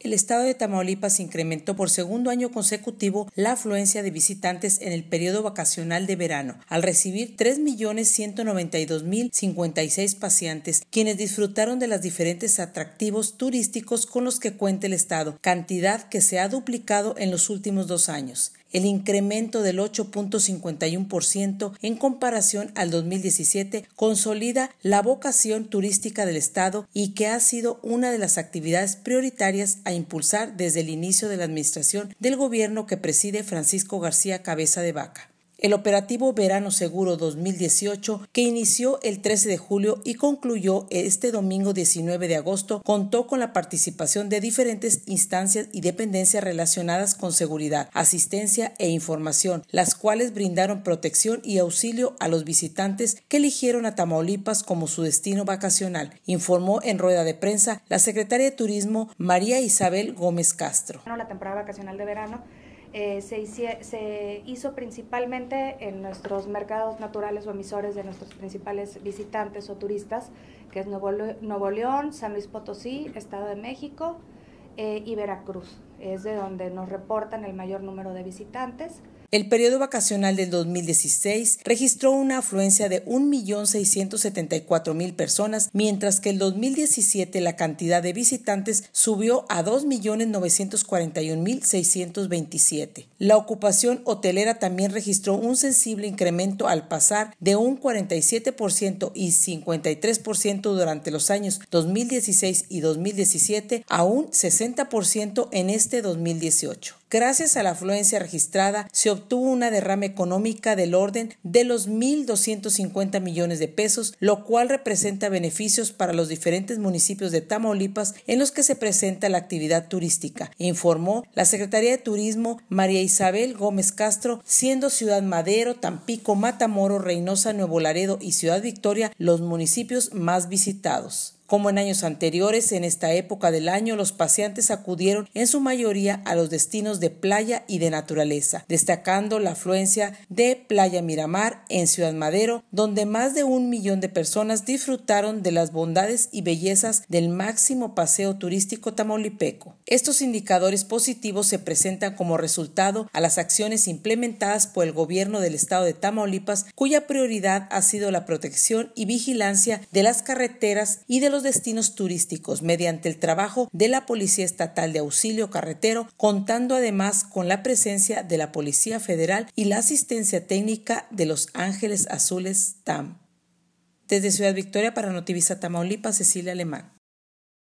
El estado de Tamaulipas incrementó por segundo año consecutivo la afluencia de visitantes en el periodo vacacional de verano, al recibir 3.192.056 pacientes quienes disfrutaron de los diferentes atractivos turísticos con los que cuenta el estado, cantidad que se ha duplicado en los últimos dos años el incremento del 8.51% en comparación al 2017 consolida la vocación turística del Estado y que ha sido una de las actividades prioritarias a impulsar desde el inicio de la administración del gobierno que preside Francisco García Cabeza de Vaca. El operativo Verano Seguro 2018, que inició el 13 de julio y concluyó este domingo 19 de agosto, contó con la participación de diferentes instancias y dependencias relacionadas con seguridad, asistencia e información, las cuales brindaron protección y auxilio a los visitantes que eligieron a Tamaulipas como su destino vacacional, informó en rueda de prensa la secretaria de Turismo María Isabel Gómez Castro. la temporada vacacional de verano eh, se, hizo, principalmente en nuestros mercados naturales o emisores de nuestros principales visitantes o turistas, que es Nuevo, León, San Luis Potosí, Estado de México eh, y Veracruz. Es de donde nos reportan el mayor número de visitantes. El periodo vacacional del 2016 registró una afluencia de 1.674.000 personas, mientras que el 2017 la cantidad de visitantes subió a 2.941.627. La ocupación hotelera también registró un sensible incremento al pasar de un 47% y 53% durante los años 2016 y 2017 a un 60% en este 2018. Gracias a la afluencia registrada, se obtuvo una derrama económica del orden de los 1.250 millones de pesos, lo cual representa beneficios para los diferentes municipios de Tamaulipas en los que se presenta la actividad turística, informó la Secretaría de Turismo María Isabel Gómez Castro, siendo Ciudad Madero, Tampico, Matamoro, Reynosa, Nuevo Laredo y Ciudad Victoria los municipios más visitados. Como en años anteriores, en esta época del año los paseantes acudieron en su mayoría a los destinos de playa y de naturaleza, destacando la afluencia de Playa Miramar en Ciudad Madero, donde más de un millón de personas disfrutaron de las bondades y bellezas del máximo paseo turístico tamaulipeco. Estos indicadores positivos se presentan como resultado a las acciones implementadas por el gobierno del estado de Tamaulipas, cuya prioridad ha sido la protección y vigilancia de las carreteras y de los destinos turísticos mediante el trabajo de la Policía Estatal de Auxilio Carretero, contando además con la presencia de la Policía Federal y la asistencia técnica de Los Ángeles Azules TAM. Desde Ciudad Victoria para Notivisa Tamaulipas, Cecilia Alemán.